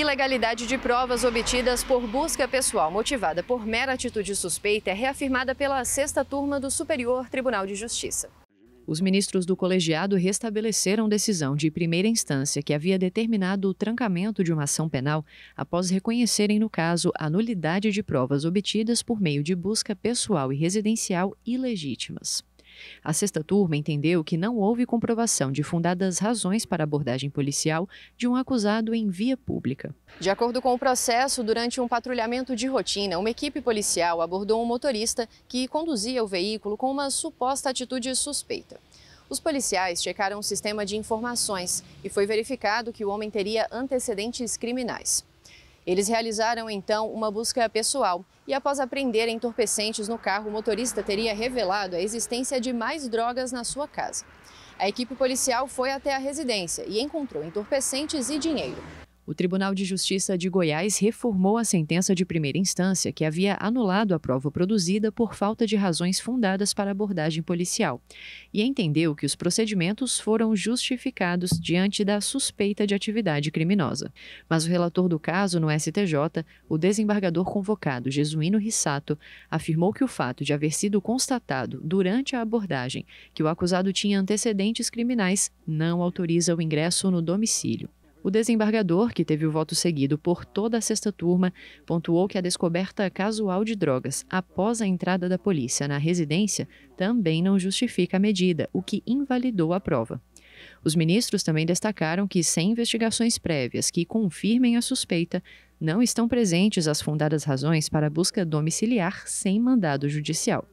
Ilegalidade de provas obtidas por busca pessoal motivada por mera atitude suspeita é reafirmada pela sexta turma do Superior Tribunal de Justiça. Os ministros do colegiado restabeleceram decisão de primeira instância que havia determinado o trancamento de uma ação penal após reconhecerem no caso a nulidade de provas obtidas por meio de busca pessoal e residencial ilegítimas. A sexta turma entendeu que não houve comprovação de fundadas razões para abordagem policial de um acusado em via pública. De acordo com o processo, durante um patrulhamento de rotina, uma equipe policial abordou um motorista que conduzia o veículo com uma suposta atitude suspeita. Os policiais checaram o sistema de informações e foi verificado que o homem teria antecedentes criminais. Eles realizaram então uma busca pessoal e, após apreender entorpecentes no carro, o motorista teria revelado a existência de mais drogas na sua casa. A equipe policial foi até a residência e encontrou entorpecentes e dinheiro o Tribunal de Justiça de Goiás reformou a sentença de primeira instância que havia anulado a prova produzida por falta de razões fundadas para abordagem policial e entendeu que os procedimentos foram justificados diante da suspeita de atividade criminosa. Mas o relator do caso no STJ, o desembargador convocado Jesuíno Rissato, afirmou que o fato de haver sido constatado durante a abordagem que o acusado tinha antecedentes criminais não autoriza o ingresso no domicílio. O desembargador, que teve o voto seguido por toda a sexta turma, pontuou que a descoberta casual de drogas após a entrada da polícia na residência também não justifica a medida, o que invalidou a prova. Os ministros também destacaram que, sem investigações prévias que confirmem a suspeita, não estão presentes as fundadas razões para busca domiciliar sem mandado judicial.